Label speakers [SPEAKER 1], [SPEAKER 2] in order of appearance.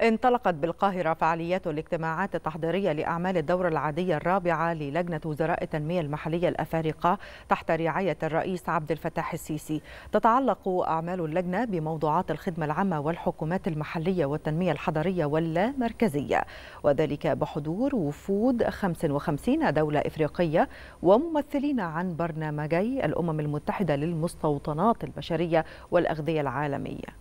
[SPEAKER 1] انطلقت بالقاهرة فعاليات الاجتماعات التحضيرية لأعمال الدورة العادية الرابعة للجنة وزراء التنمية المحلية الأفارقة تحت رعاية الرئيس عبد الفتاح السيسي تتعلق أعمال اللجنة بموضوعات الخدمة العامة والحكومات المحلية والتنمية الحضرية واللامركزية وذلك بحضور وفود 55 دولة إفريقية وممثلين عن برنامجي الأمم المتحدة للمستوطنات البشرية والأغذية العالمية